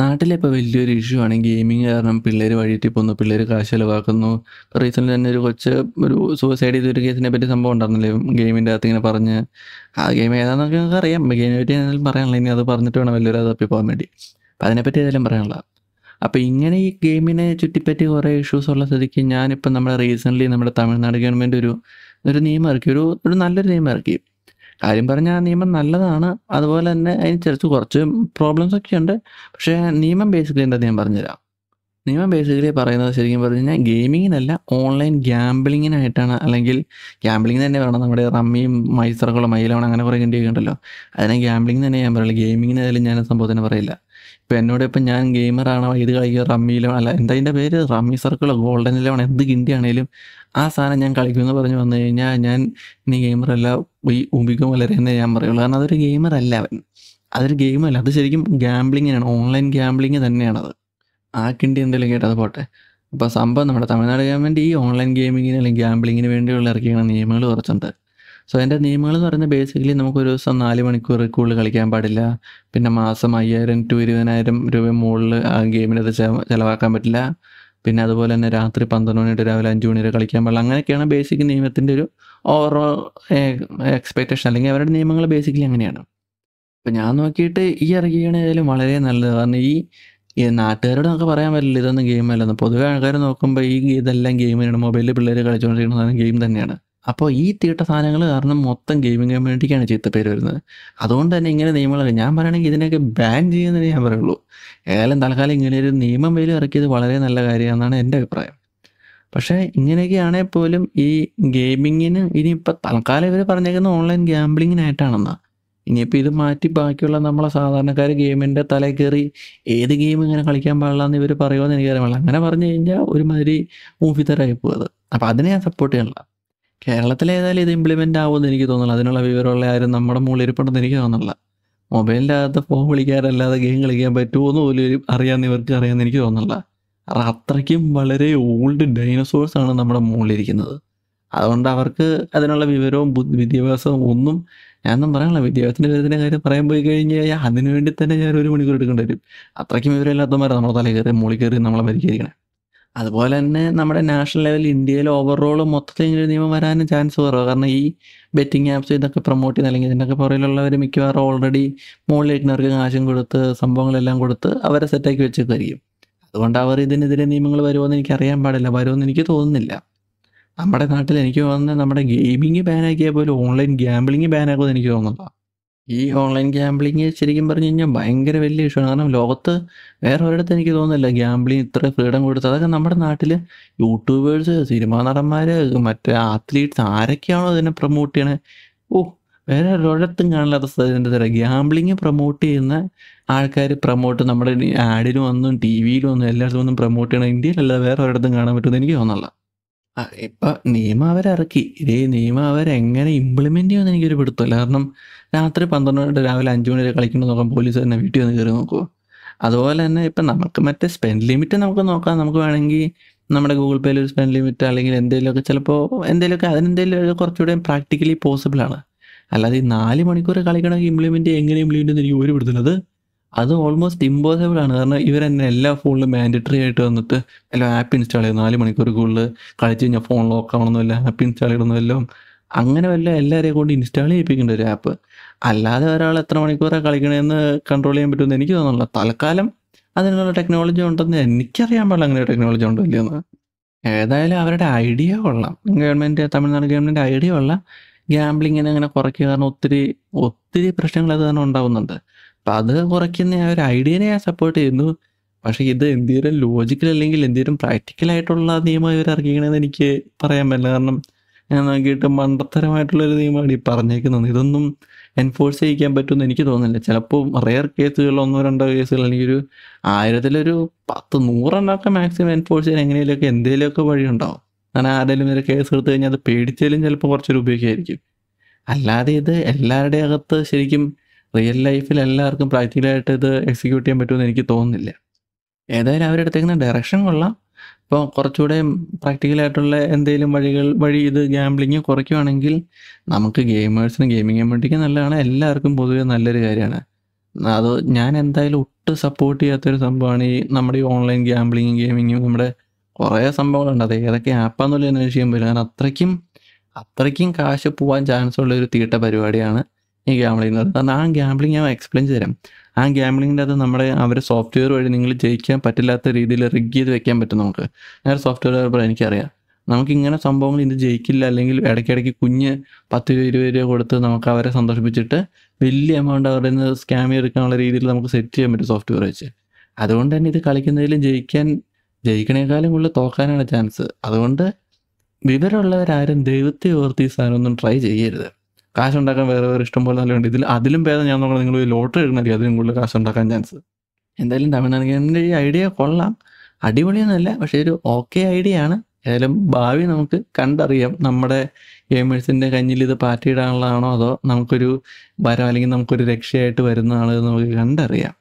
നാട്ടിലിപ്പോൾ വലിയൊരു ഇഷ്യൂ ആണ് ഗെയിമിങ് കാരണം പിള്ളേർ വഴിയിട്ട് പോകുന്നു പിള്ളേർ കാശ് ചിലവാക്കുന്നു റീസെൻ്റ് തന്നെ ഒരു കൊച്ച് ഒരു സൂസൈഡ് ചെയ്തൊരു കേസിനെ പറ്റി സംഭവം ഉണ്ടായിരുന്നില്ലേ ഗെയിമിൻ്റെ അകത്ത് ഇങ്ങനെ പറഞ്ഞ് ആ ഗെയിം ഏതാണെന്നൊക്കെ നമുക്ക് അറിയാം ഗെയിമിനെ പറ്റി എന്തായാലും പറയാനുള്ള ഇനി അത് പറഞ്ഞിട്ട് വേണം വലിയൊരു അത് തപ്പി പോകാൻ വേണ്ടി അപ്പം അതിനെപ്പറ്റി ഏതായാലും പറയാനുള്ള അപ്പോൾ ഇങ്ങനെ ഈ ഗെയിമിനെ ചുറ്റിപ്പറ്റി കുറേ ഇഷ്യൂസ് ഉള്ള സ്ഥിതിക്ക് ഞാനിപ്പോൾ നമ്മുടെ റീസെൻ്റ്ലി നമ്മുടെ തമിഴ്നാട് ഗവൺമെൻറ് ഒരു ഒരു നിയമം ഇറക്കി ഒരു ഒരു നല്ലൊരു നിയമം ഇറക്കി കാര്യം പറഞ്ഞ ആ നിയമം നല്ലതാണ് അതുപോലെ തന്നെ അതിന് അതിനനുസരിച്ച് കുറച്ച് പ്രോബ്ലംസ് ഒക്കെ ഉണ്ട് പക്ഷേ നിയമം ബേസിക്കലി എന്താ ഞാൻ പറഞ്ഞുതരാം നിയമം ബേസിക്കലി പറയുന്നത് ശരിക്കും പറഞ്ഞു കഴിഞ്ഞാൽ ഗെയിമിങ്ങിനല്ല ഓൺലൈൻ ഗ്യാംബ്ലിങ്ങിനായിട്ടാണ് അല്ലെങ്കിൽ ഗ്യാംബ്ലിംഗ് തന്നെ വേണം നമ്മുടെ റമ്മിയും മൈസറുകളും മൈലവണം അങ്ങനെ കുറേ കണ്ടിയൊക്കെ ഉണ്ടല്ലോ അതിനെ ഗ്യാംബ്ലിംഗ് തന്നെ ഞാൻ പറയുള്ളൂ ഗെയിമിങ്ങിനായാലും ഞാൻ സംഭവത്തിന് പറയില്ല ഇപ്പം എന്നോട് ഇപ്പം ഞാൻ ഗെയിമറാണോ ഇത് കളിക്കുക റമ്മിയിലോ അല്ല എന്താ അതിൻ്റെ പേര് റമ്മി സർക്കിളോ ഗോൾഡൻ ലെവൺ എന്ത് ആണെങ്കിലും ആ സാധനം ഞാൻ കളിക്കുമെന്ന് പറഞ്ഞു വന്നു കഴിഞ്ഞാൽ ഞാൻ നീ ഗെയിമറല്ല ഈ വളരെ വളരെയെന്നേ ഞാൻ പറയുള്ളൂ കാരണം അതൊരു ഗെയിമറല്ല അവൻ അതൊരു ഗെയിമല്ല അത് ശരിക്കും ഗ്യാംബ്ലിങ്ങിനാണ് ഓൺലൈൻ ഗ്യാംബ്ലിങ് തന്നെയാണത് ആ കിണ്ടി എന്തെങ്കിലും കേട്ടത് പോട്ടെ അപ്പോൾ സംഭവം നമ്മുടെ തമിഴ്നാട് ഗവൺമെൻറ് ഈ ഓൺലൈൻ ഗെയിമിങ്ങിന് അല്ലെങ്കിൽ ഗ്യാംബ്ലിങ്ങിന് വേണ്ടിയുള്ള ഇറക്കിയ നിയമങ്ങൾ കുറച്ചുണ്ട് സോ അതിൻ്റെ നിയമങ്ങൾ എന്ന് പറയുന്നത് ബേസിക്കലി നമുക്ക് ഒരു ദിവസം നാല് മണിക്കൂർ കൂടുതൽ കളിക്കാൻ പാടില്ല പിന്നെ മാസം അയ്യായിരം ടു ഇരുപതിനായിരം രൂപ മുകളിൽ ആ ഗെയിമിനത് ചിലവാക്കാൻ പറ്റില്ല പിന്നെ അതുപോലെ തന്നെ രാത്രി പന്ത്രണ്ട് മണി രാവിലെ അഞ്ച് മണി വരെ കളിക്കാൻ പാടില്ല അങ്ങനെയൊക്കെയാണ് ബേസിക് നിയമത്തിൻ്റെ ഒരു ഓവറോൾ എക്സ്പെക്റ്റേഷൻ അല്ലെങ്കിൽ അവരുടെ നിയമങ്ങൾ ബേസിക്കലി അങ്ങനെയാണ് അപ്പം ഞാൻ നോക്കിയിട്ട് ഈ ഇറക്കിയാണ് വളരെ നല്ലത് കാരണം ഈ ഈ നാട്ടുകാരോട് നമുക്ക് പറയാൻ പറ്റില്ല ഇതൊന്നും അല്ലെന്ന് പൊതുവെ ആൾക്കാർ നോക്കുമ്പോൾ ഈ ഇതെല്ലാം ഗെയിമിനാണ് മൊബൈലിൽ പിള്ളേർ കളിച്ചുകൊണ്ടിരിക്കുന്ന ഗെയിം തന്നെയാണ് അപ്പോൾ ഈ തീട്ട സാധനങ്ങൾ കാരണം മൊത്തം ഗെയിമിംഗ് കമ്മ്യൂണിറ്റിക്കാണ് പേര് വരുന്നത് അതുകൊണ്ട് തന്നെ ഇങ്ങനെ നിയമങ്ങളൊക്കെ ഞാൻ പറയുകയാണെങ്കിൽ ഇതിനൊക്കെ ബാൻ ചെയ്യുന്നതിന് ഞാൻ പറയുള്ളൂ ഏതായാലും തൽക്കാലം ഇങ്ങനെ ഒരു നിയമം വെയിൽ ഇറക്കിയത് വളരെ നല്ല കാര്യമാണെന്നാണ് എൻ്റെ അഭിപ്രായം പക്ഷേ ഇങ്ങനെയൊക്കെ പോലും ഈ ഗെയിമിങ്ങിന് ഇനിയിപ്പോൾ തൽക്കാലം ഇവർ പറഞ്ഞേക്കുന്നത് ഓൺലൈൻ ഗ്യാംബ്ലിങ്ങിനായിട്ടാണെന്നാണ് ഇനിയിപ്പോൾ ഇത് മാറ്റി ബാക്കിയുള്ള നമ്മളെ സാധാരണക്കാർ ഗെയിമിൻ്റെ തല കയറി ഏത് ഗെയിം ഇങ്ങനെ കളിക്കാൻ പാടില്ല എന്ന് ഇവർ പറയുമോ എന്ന് പാടില്ല അങ്ങനെ പറഞ്ഞു കഴിഞ്ഞാൽ ഒരുമാതിരി മൂഫിത്തരായി പോകുന്നത് അപ്പോൾ അതിനെ ഞാൻ സപ്പോർട്ട് ചെയ്യണില്ല കേരളത്തിൽ ഏതായാലും ഇത് ഇംപ്ലിമെൻ്റ് ആവുമെന്ന് എനിക്ക് തോന്നുന്നില്ല അതിനുള്ള വിവരമുള്ള ആരും നമ്മുടെ മുകളിൽ ഇരിപ്പുണ്ടെന്ന് എനിക്ക് തോന്നുന്നില്ല മൊബൈലിൻ്റെ അകത്ത് ഫോൺ വിളിക്കാറല്ലാതെ ഗെയിം കളിക്കാൻ പറ്റുമെന്ന് പോലും അറിയാമെന്ന് ഇവർക്ക് അറിയാമെന്ന് എനിക്ക് തോന്നുന്നില്ല കാരണം അത്രയ്ക്കും വളരെ ഓൾഡ് ആണ് നമ്മുടെ മുകളിലിരിക്കുന്നത് അതുകൊണ്ട് അവർക്ക് അതിനുള്ള വിവരവും വിദ്യാഭ്യാസവും ഒന്നും ഞാനൊന്നും പറയാനുള്ള വിദ്യാഭ്യാസത്തിൻ്റെ കാര്യത്തിൻ്റെ കാര്യം പറയാൻ പോയി കഴിഞ്ഞ് കഴിഞ്ഞാൽ അതിനുവേണ്ടി തന്നെ ഞാൻ ഒരു മണിക്കൂർ എടുക്കേണ്ടി വരും അത്രയ്ക്കും വിവരമില്ലാത്തമാരാണ് നമ്മളെ തലയിൽ കയറി മുകളിൽ കയറി നമ്മളെ ഭരിക്കുന്നത് അതുപോലെ തന്നെ നമ്മുടെ നാഷണൽ ലെവൽ ഇന്ത്യയിൽ ഓവറോൾ മൊത്തത്തിൽ ഇങ്ങനെ നിയമം വരാനും ചാൻസ് കുറവ് കാരണം ഈ ബെറ്റിംഗ് ആപ്സ് ഇതൊക്കെ പ്രൊമോട്ട് ചെയ്യുന്ന അല്ലെങ്കിൽ ഇതിൻ്റെയൊക്കെ പുറകിലുള്ളവർ മിക്കവാറും ഓൾറെഡി മുകളിലിരിക്കുന്നവർക്ക് കാശും കൊടുത്ത് സംഭവങ്ങളെല്ലാം കൊടുത്ത് അവരെ സെറ്റാക്കി വെച്ചേക്കുമായിരിക്കും അതുകൊണ്ട് അവർ ഇതിനെതിരെ നിയമങ്ങൾ വരുമോയെന്ന് എനിക്ക് അറിയാൻ പാടില്ല വരുമെന്ന് എനിക്ക് തോന്നുന്നില്ല നമ്മുടെ നാട്ടിൽ എനിക്ക് തോന്നുന്നത് നമ്മുടെ ഗെയിമിങ് ബാനാക്കിയാൽ പോലും ഓൺലൈൻ ഗ്യാമ്പിളിങ് ബാനാക്കുമെന്ന് എനിക്ക് തോന്നുന്നില്ല ഈ ഓൺലൈൻ ഗ്യാംബ്ലിങ് ശരിക്കും പറഞ്ഞു കഴിഞ്ഞാൽ ഭയങ്കര വലിയ വിഷയമാണ് കാരണം ലോകത്ത് വേറെ ഒരിടത്ത് എനിക്ക് തോന്നുന്നില്ല ഗ്യാംബ്ലിങ് ഇത്ര ഫ്രീഡം കൊടുത്തത് അതൊക്കെ നമ്മുടെ നാട്ടിൽ യൂട്യൂബേഴ്സ് സിനിമാ നടന്മാർ മറ്റേ അത്ലീറ്റ്സ് ആരൊക്കെയാണോ അതിനെ പ്രൊമോട്ട് ചെയ്യണേ ഓ വേറെ ഒരിടത്തും കാണില്ലാത്ത എൻ്റെ തരാം ഗ്യാംബ്ലിങ് പ്രൊമോട്ട് ചെയ്യുന്ന ആൾക്കാർ പ്രൊമോട്ട് നമ്മുടെ ആഡിലും ഒന്നും ടി വിയിലും ഒന്നും എല്ലായിടത്തും ഒന്നും പ്രൊമോട്ട് ചെയ്യണം ഇന്ത്യയിലല്ല വേറെ ഒരിടത്തും കാണാൻ പറ്റുമെന്ന് എനിക്ക് തോന്നുന്നില്ല ഇപ്പൊ നിയമം അവരിറക്കി ഇതേ നിയമം അവരെങ്ങനെ ഇംപ്ലിമെന്റ് ചെയ്യുമെന്ന് എനിക്കൊരു പിടുത്തമില്ല കാരണം രാത്രി പന്ത്രണ്ട് മണി രാവിലെ അഞ്ചു മണി വരെ കളിക്കുന്നത് നോക്കാം പോലീസ് തന്നെ വീട്ടിൽ വന്ന് കയറി നോക്കുമോ അതുപോലെ തന്നെ ഇപ്പൊ നമുക്ക് മറ്റേ സ്പെൻഡ് ലിമിറ്റ് നമുക്ക് നോക്കാം നമുക്ക് വേണമെങ്കിൽ നമ്മുടെ ഗൂഗിൾ പേയിൽ ഒരു സ്പെൻഡ് ലിമിറ്റ് അല്ലെങ്കിൽ എന്തെങ്കിലുമൊക്കെ ചിലപ്പോൾ എന്തെങ്കിലുമൊക്കെ അതിനെന്തെങ്കിലും കുറച്ചുകൂടെ പ്രാക്ടിക്കലി പോസിബിൾ ആണ് അല്ലാതെ ഈ നാല് മണിക്കൂർ കളിക്കണമെങ്കിൽ ഇംപ്ലിമെന്റ് എങ്ങനെ ഇംപ്ലിമെന്റ് എനിക്ക് ഒരു പിടുത്തില്ല അത് ഓൾമോസ്റ്റ് ഇമ്പോസിബിൾ ആണ് കാരണം ഇവർ തന്നെ എല്ലാ ഫോണിലും മാൻഡറ്ററി ആയിട്ട് വന്നിട്ട് എല്ലാം ആപ്പ് ഇൻസ്റ്റാൾ ചെയ്യുന്നു നാല് മണിക്കൂർ കൂടുതൽ കളിച്ച് കഴിഞ്ഞാൽ ഫോൺ ലോക്ക് ആവണമെന്നില്ല ആപ്പ് ഇൻസ്റ്റാൾ ചെയ്യണമെന്നല്ലോ അങ്ങനെ വല്ല എല്ലാവരെയും കൊണ്ട് ഇൻസ്റ്റാൾ ചെയ്യിപ്പിക്കേണ്ട ഒരു ആപ്പ് അല്ലാതെ ഒരാൾ എത്ര മണിക്കൂറാണ് കളിക്കണമെന്ന് കൺട്രോൾ ചെയ്യാൻ പറ്റുമെന്ന് എനിക്ക് തോന്നുന്നില്ല തൽക്കാലം അതിനുള്ള ടെക്നോളജി ഉണ്ടെന്ന് എനിക്കറിയാൻ പാടില്ല അങ്ങനെ ടെക്നോളജി ഉണ്ടോ ഇല്ലയെന്ന് ഏതായാലും അവരുടെ ഐഡിയ കൊള്ളാം ഗവൺമെൻറ് തമിഴ്നാട് ഗവൺമെൻറ് ഐഡിയ കൊള്ളാം ഗ്യാംബ്ലിങ്ങിനെ അങ്ങനെ കുറയ്ക്കുക കാരണം ഒത്തിരി ഒത്തിരി പ്രശ്നങ്ങൾ അത് തന്നെ ഉണ്ടാവുന്നുണ്ട് അപ്പം അത് കുറയ്ക്കുന്ന ആ ഒരു ഐഡിയനെ ഞാൻ സപ്പോർട്ട് ചെയ്യുന്നു പക്ഷെ ഇത് എന്തെങ്കിലും ലോജിക്കൽ അല്ലെങ്കിൽ എന്തെങ്കിലും പ്രാക്ടിക്കൽ ആയിട്ടുള്ള നിയമം ഇവർ ഇറക്കിക്കണമെന്ന് എനിക്ക് പറയാൻ പറ്റില്ല കാരണം ഞാൻ നോക്കിയിട്ട് ഒരു നിയമമാണ് ഈ പറഞ്ഞേക്കുന്നത് ഇതൊന്നും എൻഫോഴ്സ് ചെയ്യിക്കാൻ പറ്റുമെന്ന് എനിക്ക് തോന്നുന്നില്ല ചിലപ്പോൾ റെയർ കേസുകൾ ഒന്നോ രണ്ടോ കേസുകൾ അല്ലെങ്കിൽ ഒരു ആയിരത്തിലൊരു പത്ത് നൂറെണ്ണമൊക്കെ മാക്സിമം എൻഫോഴ്സ് ചെയ്യാൻ എങ്ങനെയൊക്കെ എന്തെങ്കിലുമൊക്കെ വഴിയുണ്ടാവും അങ്ങനെ ആരെങ്കിലും ഒരു കേസ് എടുത്തു കഴിഞ്ഞാൽ അത് പേടിച്ചാലും ചിലപ്പോൾ കുറച്ചൊരു ഉപയോഗിക്കായിരിക്കും അല്ലാതെ ഇത് എല്ലാവരുടെ അകത്ത് ശരിക്കും റിയൽ ലൈഫിൽ എല്ലാവർക്കും പ്രാക്ടിക്കലായിട്ട് ഇത് എക്സിക്യൂട്ട് ചെയ്യാൻ പറ്റുമെന്ന് എനിക്ക് തോന്നുന്നില്ല ഏതായാലും അവരെടുത്തേക്കുന്ന ഡയറക്ഷൻ കൊള്ളാം ഇപ്പോൾ കുറച്ചുകൂടെ പ്രാക്ടിക്കലായിട്ടുള്ള എന്തെങ്കിലും വഴികൾ വഴി ഇത് ഗാംബ്ലിങ് കുറയ്ക്കുവാണെങ്കിൽ നമുക്ക് ഗെയിമേഴ്സിന് ഗെയിമിംഗ് കമ്മ്യൂണിറ്റിക്ക് നല്ലതാണ് എല്ലാവർക്കും പൊതുവെ നല്ലൊരു കാര്യമാണ് അത് ഞാൻ എന്തായാലും ഒട്ടും സപ്പോർട്ട് ചെയ്യാത്തൊരു സംഭവമാണ് ഈ നമ്മുടെ ഈ ഓൺലൈൻ ഗ്യാംബ്ലിങ്ങും ഗെയിമിങ്ങും നമ്മുടെ കുറേ സംഭവങ്ങളുണ്ട് അത് ഏതൊക്കെ ആപ്പാന്നുള്ളത് അന്വേഷിക്കാൻ പറ്റില്ല കാരണം അത്രയ്ക്കും അത്രയ്ക്കും കാശ് പോകാൻ ചാൻസ് ഉള്ള ഒരു തീട്ട പരിപാടിയാണ് ഈ ഗ്യാംബ്ലിംഗ് കാരണം ആ ഗ്യാംബ്ലിംഗ് ഞാൻ എക്സ്പ്ലെയിൻ തരാം ആ ഗ്യാംബ്ലിങ്ങിൻ്റെ അത് നമ്മുടെ അവർ സോഫ്റ്റ്വെയർ വഴി നിങ്ങൾ ജയിക്കാൻ പറ്റില്ലാത്ത രീതിയിൽ റിഗ് ചെയ്ത് വെക്കാൻ പറ്റും നമുക്ക് ഞാൻ സോഫ്റ്റ്വെയർ ഡെവലപ്പർ എനിക്കറിയാം നമുക്ക് ഇങ്ങനെ സംഭവങ്ങൾ ഇത് ജയിക്കില്ല അല്ലെങ്കിൽ ഇടയ്ക്കിടയ്ക്ക് കുഞ്ഞ് പത്ത് രൂപ ഇരുപത് രൂപ കൊടുത്ത് നമുക്ക് അവരെ സന്തോഷിപ്പിച്ചിട്ട് വലിയ എമൗണ്ട് അവരുടെ നിന്ന് സ്കാം എടുക്കാനുള്ള രീതിയിൽ നമുക്ക് സെറ്റ് ചെയ്യാൻ പറ്റും സോഫ്റ്റ്വെയർ വെച്ച് അതുകൊണ്ട് തന്നെ ഇത് കളിക്കുന്നതിൽ ജയിക്കാൻ ജയിക്കണേക്കാളും കൂടുതൽ തോക്കാനാണ് ചാൻസ് അതുകൊണ്ട് വിവരമുള്ളവരാരും ദൈവത്തെ ഓർത്ത് ഈ സാധനമൊന്നും ട്രൈ ചെയ്യരുത് കാശുണ്ടാക്കാൻ വേറെ വേറെ ഇഷ്ടം പോലെ നല്ലതുണ്ട് ഇതിൽ അതിലും ഭേദം ഞാൻ നോക്കണം നിങ്ങൾ ഒരു ലോട്ടറി എടുക്കുന്നതായിരിക്കും അതിലും കൂടുതൽ കാശുണ്ടാക്കാൻ ചാൻസ് എന്തായാലും തമിഴ്നാട് എൻ്റെ ഈ ഐഡിയ കൊള്ളാം അടിപൊളിയൊന്നുമല്ല പക്ഷേ ഒരു ഓക്കെ ഐഡിയ ആണ് ഏതായാലും ഭാവി നമുക്ക് കണ്ടറിയാം നമ്മുടെ ഗെയിമേഴ്സിൻ്റെ കഞ്ഞിൽ ഇത് പാറ്റിയിടാനുള്ളതാണോ അതോ നമുക്കൊരു വരം അല്ലെങ്കിൽ നമുക്കൊരു രക്ഷയായിട്ട് വരുന്നതാണോ എന്ന് നമുക്ക് കണ്ടറിയാം